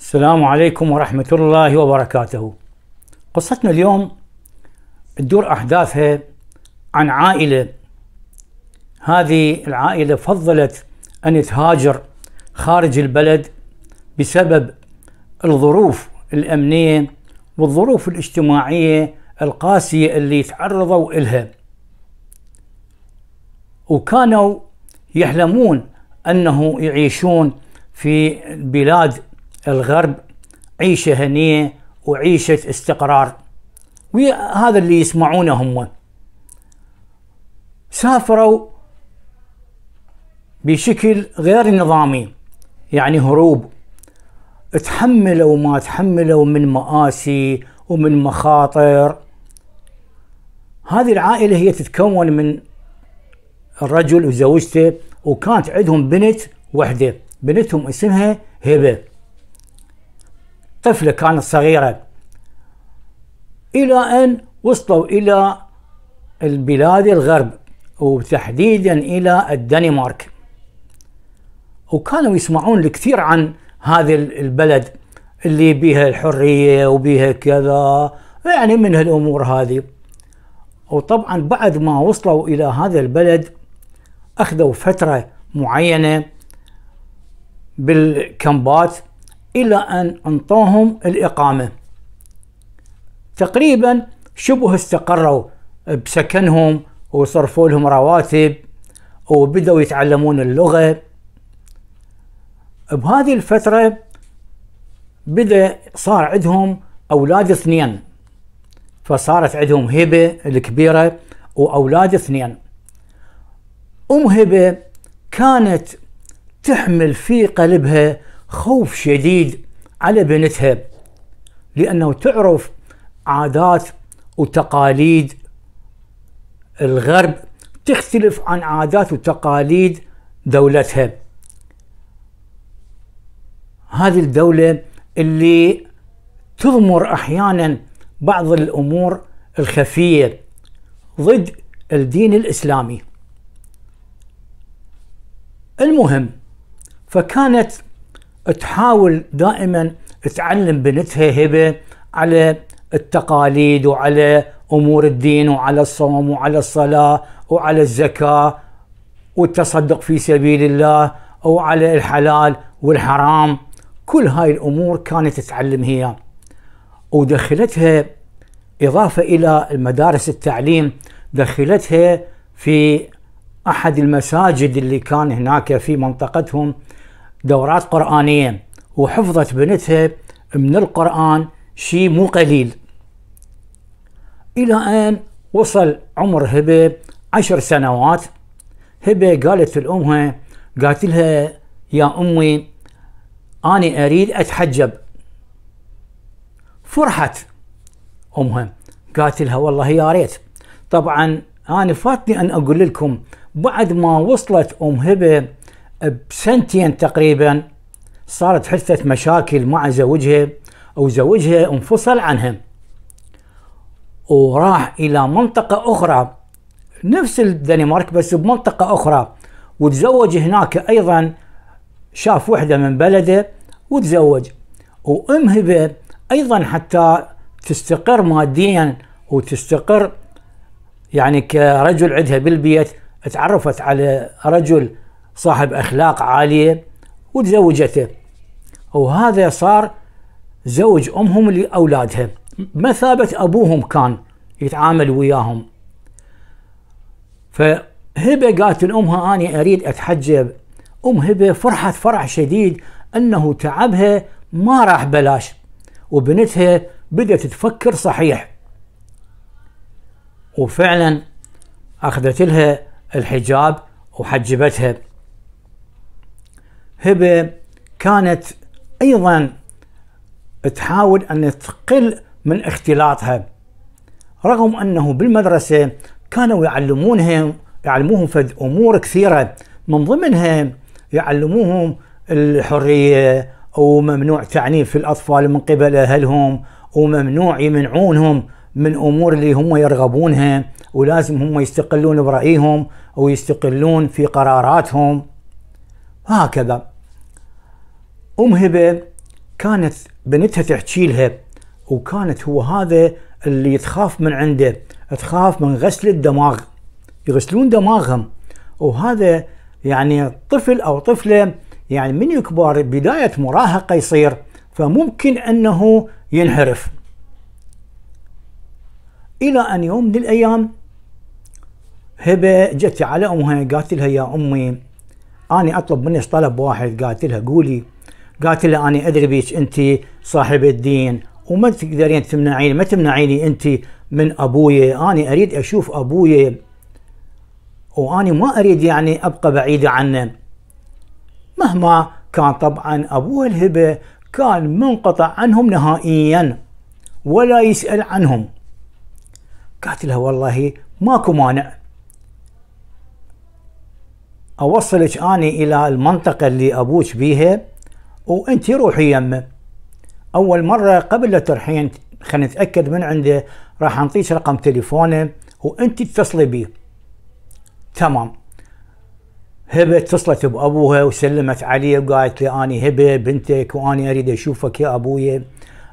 السلام عليكم ورحمة الله وبركاته قصتنا اليوم تدور أحداثها عن عائلة هذه العائلة فضلت أن تهاجر خارج البلد بسبب الظروف الأمنية والظروف الاجتماعية القاسية اللي تعرضوا إلها وكانوا يحلمون أنه يعيشون في بلاد الغرب عيشة هنية وعيشة استقرار وهذا اللي يسمعونه هم سافروا بشكل غير نظامي يعني هروب تحملوا ما تحملوا من مآسي ومن مخاطر هذه العائلة هي تتكون من الرجل وزوجته وكانت عندهم بنت وحدة بنتهم اسمها هبه طفلة كانت صغيرة إلى أن وصلوا إلى البلاد الغرب وتحديدا إلى الدنمارك وكانوا يسمعون الكثير عن هذا البلد اللي بيها الحرية وبيها كذا يعني من هالأمور هذه وطبعا بعد ما وصلوا إلى هذا البلد أخذوا فترة معينة بالكمبات إلى أن أنطاهم الإقامة تقريبا شبه استقروا بسكنهم وصرفوا لهم رواتب وبدأوا يتعلمون اللغة بهذه الفترة بدأ صار عندهم أولاد اثنين فصارت عندهم هبة الكبيرة وأولاد اثنين أم هبة كانت تحمل في قلبها خوف شديد على بنتها لأنه تعرف عادات وتقاليد الغرب تختلف عن عادات وتقاليد دولتها هذه الدولة اللي تضمر أحيانا بعض الأمور الخفية ضد الدين الإسلامي المهم فكانت تحاول دائما تعلم بنتها هبه على التقاليد وعلى امور الدين وعلى الصوم وعلى الصلاه وعلى الزكاه والتصدق في سبيل الله وعلى الحلال والحرام كل هاي الامور كانت تتعلم هي ودخلتها اضافه الى المدارس التعليم دخلتها في احد المساجد اللي كان هناك في منطقتهم دورات قرآنية وحفظت بنتها من القرآن شيء مو قليل إلى أن وصل عمر هبة عشر سنوات هبة قالت لأمها قالت لها يا أمي أنا أريد أتحجب فرحت أمها قالت لها والله يا ريت طبعا أنا فاتني أن أقول لكم بعد ما وصلت أم هبة بسنتين تقريبا صارت حثة مشاكل مع زوجها أو زوجها انفصل عنها وراح إلى منطقة أخرى نفس الدنمارك بس بمنطقة أخرى وتزوج هناك أيضا شاف وحدة من بلده وتزوج وامهبه ايضا حتى تستقر ماديا وتستقر يعني كرجل عندها بالبيت تعرفت على رجل صاحب أخلاق عالية وتزوجته وهذا صار زوج أمهم لأولادها مثابة أبوهم كان يتعامل وياهم فهبة قالت لأمها أني أريد أتحجب أم هبة فرحت فرح شديد أنه تعبها ما راح بلاش وبنتها بدأت تفكر صحيح وفعلا أخذت لها الحجاب وحجبتها هبه كانت ايضا تحاول ان تقل من اختلاطها رغم انه بالمدرسه كانوا يعلمونهم يعلموهم فد امور كثيره من ضمنها يعلموهم الحريه وممنوع تعنيف الاطفال من قبل اهلهم وممنوع يمنعونهم من امور اللي هم يرغبونها ولازم هم يستقلون برايهم ويستقلون في قراراتهم هكذا ام هبه كانت بنتها تحكي لها وكانت هو هذا اللي تخاف من عنده تخاف من غسل الدماغ يغسلون دماغهم وهذا يعني طفل او طفله يعني من يكبر بدايه مراهقه يصير فممكن انه ينحرف الى ان يوم من الايام هبه جت على امها قالت لها يا امي اني اطلب منك طلب واحد قالت لها قولي قالت له أنا أدري بيك أنت صاحبة الدين وما تقدرين تمنعيني ما تمنعيني أنت من أبوي أنا أريد أشوف أبوي وأنا ما أريد يعني أبقى بعيدة عنه مهما كان طبعا أبوه الهبة كان منقطع عنهم نهائيا ولا يسأل عنهم قالت لها والله ماكو مانع أوصلك أني إلى المنطقة اللي أبوك بيها وانت روحي يمه اول مره قبل لا ترحين خلينا نتاكد من عنده راح انطيك رقم تليفونه وانت اتصلي بيه تمام هبه اتصلت بابوها وسلمت عليه وقالت لي اني هبه بنتك واني اريد اشوفك يا ابويا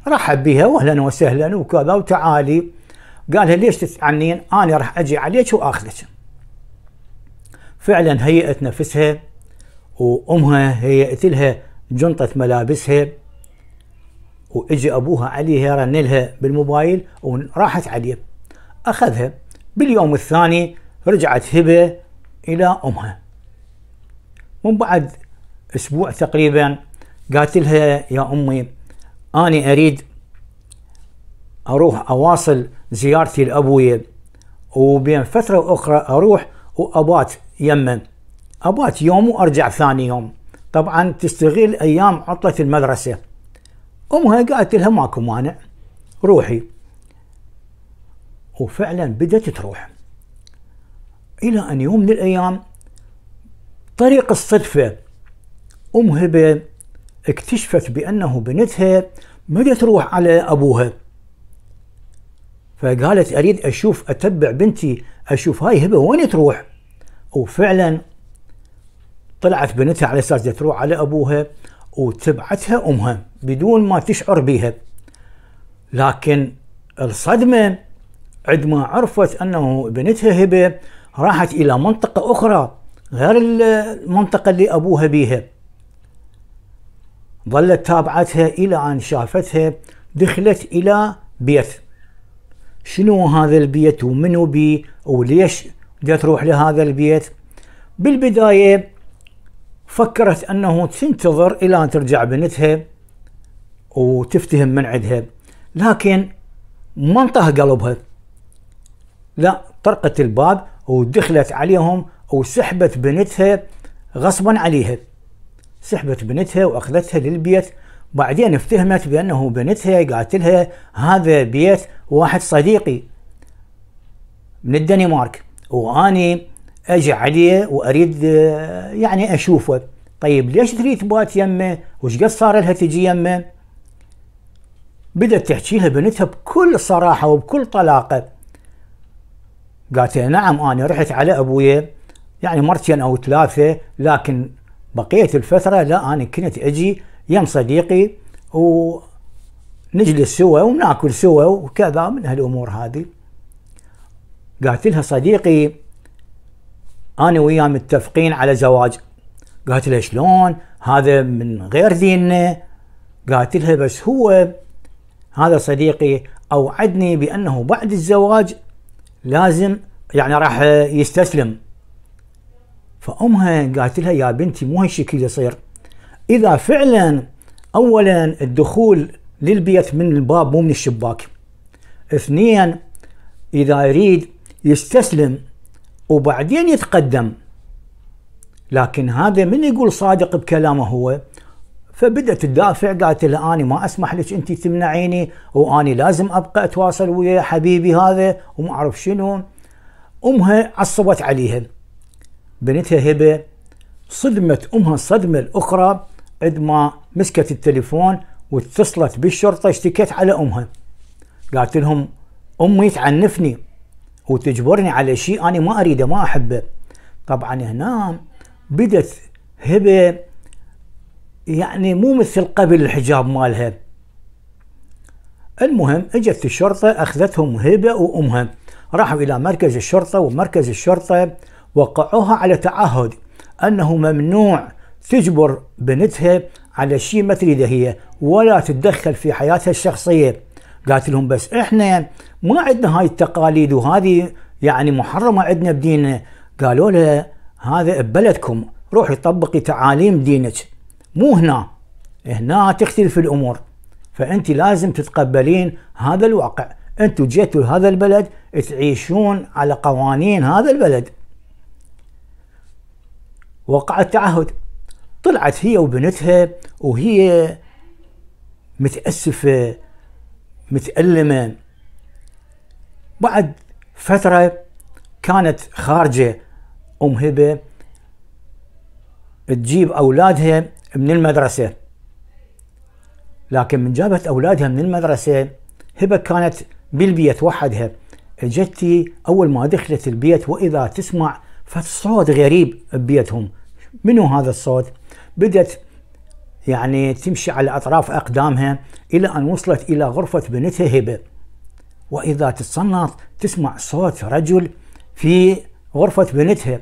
رحب بها واهلا وسهلا وكذا وتعالي قالها ليش تتعنين انا راح اجي عليك واخذك فعلا هيئت نفسها وامها هيئت لها جنطة ملابسها واجي ابوها عليها رن لها بالموبايل وراحت عليه اخذها باليوم الثاني رجعت هبه الى امها من بعد اسبوع تقريبا قالت لها يا امي اني اريد اروح اواصل زيارتي لابوي وبين فتره اخرى اروح وابات يمه ابات يوم وارجع ثاني يوم طبعا تستغل ايام عطله المدرسه امها قالت لها ماكو مانع روحي وفعلا بدت تروح الى ان يوم من الايام طريق الصدفه ام هبه اكتشفت بانه بنتها ما تروح على ابوها فقالت اريد اشوف اتبع بنتي اشوف هاي هبه وين تروح وفعلا طلعت بنتها على اساس تروح على ابوها وتبعتها امها بدون ما تشعر بها لكن الصدمه عندما عرفت انه بنتها هبه راحت الى منطقه اخرى غير المنطقه اللي ابوها بيها ظلت تابعتها الى ان شافتها دخلت الى بيت شنو هذا البيت ومنو بي وليش بدها تروح لهذا البيت بالبدايه فكرت انه تنتظر الى ان ترجع بنتها وتفتهم من عندها لكن ما انطه قلبها لا طرقت الباب ودخلت عليهم وسحبت بنتها غصبا عليها سحبت بنتها واخذتها للبيت بعدين افتهمت بانه بنتها قالت لها هذا بيت واحد صديقي من الدنمارك واني اجي عليه واريد آه، يعني اشوفه طيب ليش تريد تبات يمه وش قد صار لها تجي يمه بدأت تحكي لها بنتها بكل صراحة وبكل طلاقة قالت نعم أنا رحت على أبويا يعني مرتين أو ثلاثة لكن بقية الفترة لا أنا كنت أجي يم صديقي ونجلس سوا وناكل سوا وكذا من هالأمور هذه قالت لها صديقي انا وياه متفقين على زواج قالت لها شلون هذا من غير ديننا قالت لها بس هو هذا صديقي اوعدني بانه بعد الزواج لازم يعني راح يستسلم فامها قالت لها يا بنتي مو هالشكل يصير اذا فعلا اولا الدخول للبيت من الباب مو من الشباك اثنين اذا يريد يستسلم وبعدين يتقدم لكن هذا من يقول صادق بكلامه هو فبدأت تدافع قالت له أنا ما أسمح لك أنت تمنعيني وأني لازم أبقى أتواصل ويا حبيبي هذا وما أعرف شنو أمها عصبت عليها بنتها هبة صدمت أمها الصدمة الأخرى عندما ما مسكت التليفون واتصلت بالشرطة اشتكت على أمها قالت لهم أمي تعنفني وتجبرني على شيء انا ما اريده ما احبه طبعا هنا بدت هبه يعني مو مثل قبل الحجاب مالها المهم اجت الشرطه اخذتهم هبه وامها راحوا الى مركز الشرطه ومركز الشرطه وقعوها على تعهد انه ممنوع تجبر بنتها على شيء ما تريده هي ولا تتدخل في حياتها الشخصيه قالت لهم بس احنا ما عندنا هاي التقاليد وهذه يعني محرمه عندنا بديننا قالوا لها هذا ببلدكم روحي طبقي تعاليم دينك مو هنا هنا تختلف الامور فانت لازم تتقبلين هذا الواقع انتم جيتوا لهذا البلد تعيشون على قوانين هذا البلد وقع التعهد طلعت هي وبنتها وهي متأسفة متألمة بعد فترة كانت خارجة أم هبة تجيب أولادها من المدرسة لكن من جابت أولادها من المدرسة هبة كانت بالبيت وحدها جتي أول ما دخلت البيت وإذا تسمع فصوت غريب ببيتهم منو هذا الصوت بدت يعني تمشي على أطراف أقدامها إلى أن وصلت إلى غرفة بنتها هبة وإذا تتصنط تسمع صوت رجل في غرفة بنتها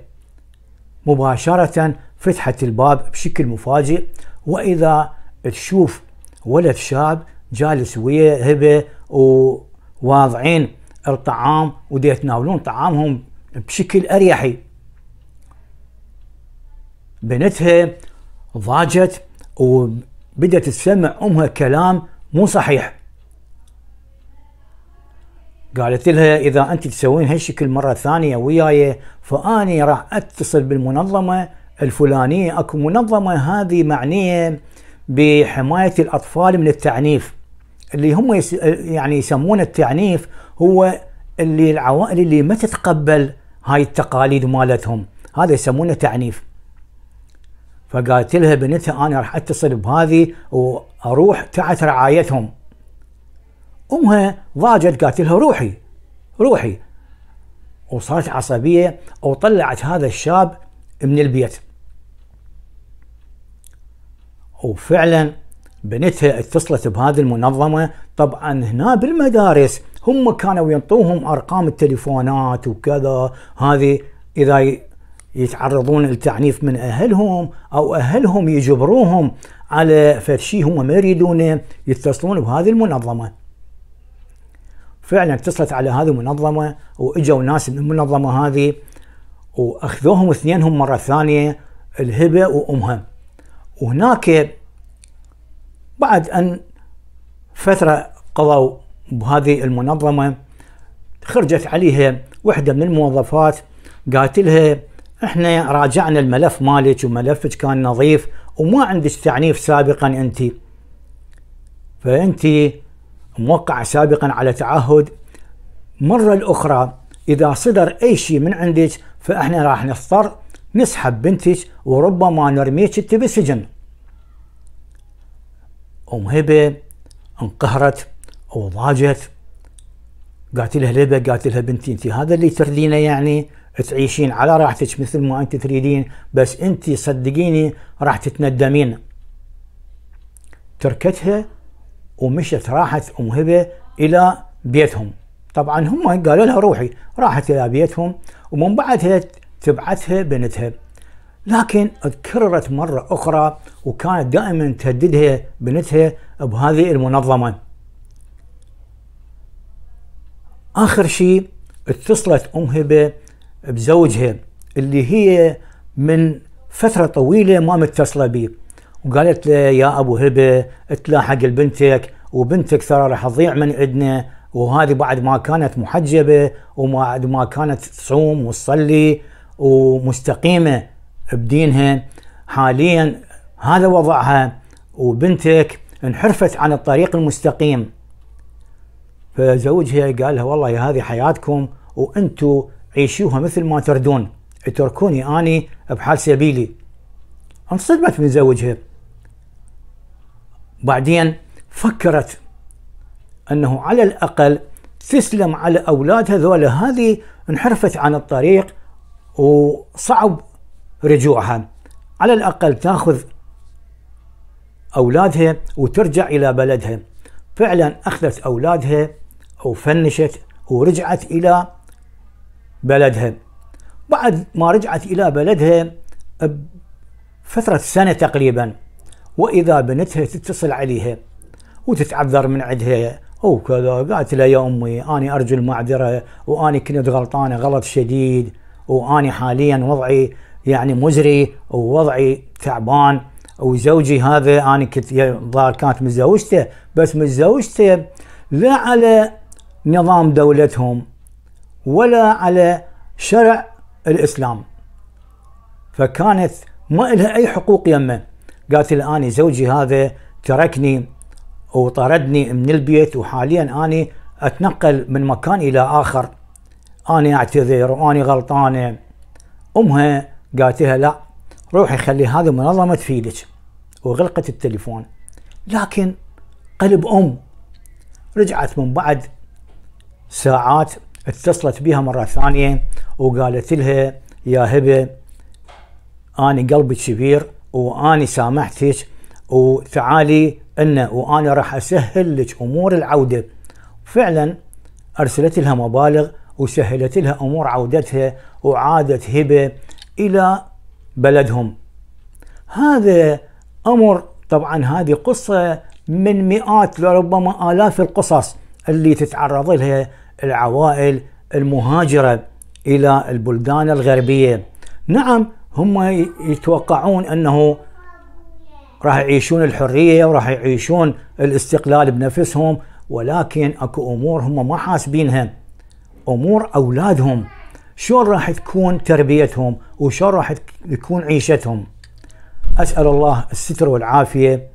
مباشرة فتحت الباب بشكل مفاجئ وإذا تشوف ولد شاب جالس ويا هبة وواضعين الطعام وديتناولون طعامهم بشكل أريحي بنتها ضاجت وبدت تسمع أمها كلام مو صحيح قالت لها إذا أنت تسوين هالشكل مرة ثانية وياي فأني راح أتصل بالمنظمة الفلانية أكو منظمة هذه معنية بحماية الأطفال من التعنيف اللي هم يعني يسمونه التعنيف هو اللي العوائل اللي ما تتقبل هاي التقاليد مالتهم هذا يسمونه تعنيف فقالت لها بنتها انا راح اتصل بهذه واروح تحت رعايتهم امها ضاجت قالت لها روحي روحي وصارت عصبيه وطلعت هذا الشاب من البيت وفعلا بنتها اتصلت بهذه المنظمه طبعا هنا بالمدارس هم كانوا ينطوهم ارقام التليفونات وكذا هذه اذا يتعرضون للتعنيف من اهلهم او اهلهم يجبروهم على فد هم ما يريدونه يتصلون بهذه المنظمه. فعلا اتصلت على هذه المنظمه واجوا ناس من المنظمه هذه واخذوهم اثنينهم مره ثانيه الهبه وامها. وهناك بعد ان فتره قضوا بهذه المنظمه خرجت عليها وحده من الموظفات قالت لها احنا راجعنا الملف مالك وملفك كان نظيف وما عندك تعنيف سابقا انت فانت موقعه سابقا على تعهد مرة الأخرى إذا صدر أي شيء من عندك فإحنا راح نضطر نسحب بنتك وربما نرميك أنت بالسجن أم هبة انقهرت وضاجت قالت لها ليبة قالت لها بنتي أنت هذا اللي تردينه يعني تعيشين على راحتك مثل ما انت تريدين بس انت صدقيني راح تتندمين تركتها ومشت راحت ام هبه الى بيتهم طبعا هم قالوا لها روحي راحت الى بيتهم ومن بعدها تبعثها بنتها لكن تكررت مره اخرى وكانت دائما تهددها بنتها بهذه المنظمه اخر شيء اتصلت ام هبه بزوجها اللي هي من فترة طويلة ما متصلة بيه وقالت له يا أبو هبة تلاحق البنتك وبنتك ترى راح تضيع من عندنا وهذه بعد ما كانت محجبة وبعد ما كانت تصوم وتصلي ومستقيمة بدينها حاليا هذا وضعها وبنتك انحرفت عن الطريق المستقيم فزوجها قال لها والله هذه حياتكم وانتم عيشوها مثل ما تردون اتركوني اني بحال سبيلي انصدمت من زوجها بعدين فكرت انه على الاقل تسلم على اولادها ذولا هذه انحرفت عن الطريق وصعب رجوعها على الاقل تاخذ اولادها وترجع الى بلدها فعلا اخذت اولادها وفنشت ورجعت الى بلدها بعد ما رجعت إلى بلدها بفترة سنة تقريبا وإذا بنتها تتصل عليها وتتعذر من عندها أو كذا قالت لها يا أمي أنا أرجو المعذرة وأنا كنت غلطانة غلط شديد وأنا حاليا وضعي يعني مزري ووضعي تعبان وزوجي هذا أنا كنت الظاهر كانت متزوجته بس متزوجته لا على نظام دولتهم ولا على شرع الإسلام فكانت ما لها أي حقوق يمه قالت الآن زوجي هذا تركني وطردني من البيت وحاليا أني أتنقل من مكان إلى آخر أنا أعتذر وأني غلطانة أمها قالت لها لا روحي خلي هذه منظمة تفيدك وغلقت التليفون لكن قلب أم رجعت من بعد ساعات اتصلت بها مرة ثانية وقالت لها يا هبة أنا قلبي كبير وأنا سامحتك وتعالي إنه وأنا راح أسهل لك أمور العودة فعلا أرسلت لها مبالغ وسهلت لها أمور عودتها وعادت هبة إلى بلدهم هذا أمر طبعا هذه قصة من مئات لربما آلاف القصص اللي تتعرض لها العوائل المهاجرة إلى البلدان الغربية نعم هم يتوقعون أنه راح يعيشون الحرية وراح يعيشون الاستقلال بنفسهم ولكن اكو امور هم ما حاسبينها امور اولادهم شلون راح تكون تربيتهم وشلون راح تكون عيشتهم اسال الله الستر والعافيه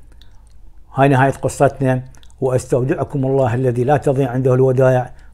هاي نهايه قصتنا واستودعكم الله الذي لا تضيع عنده الودائع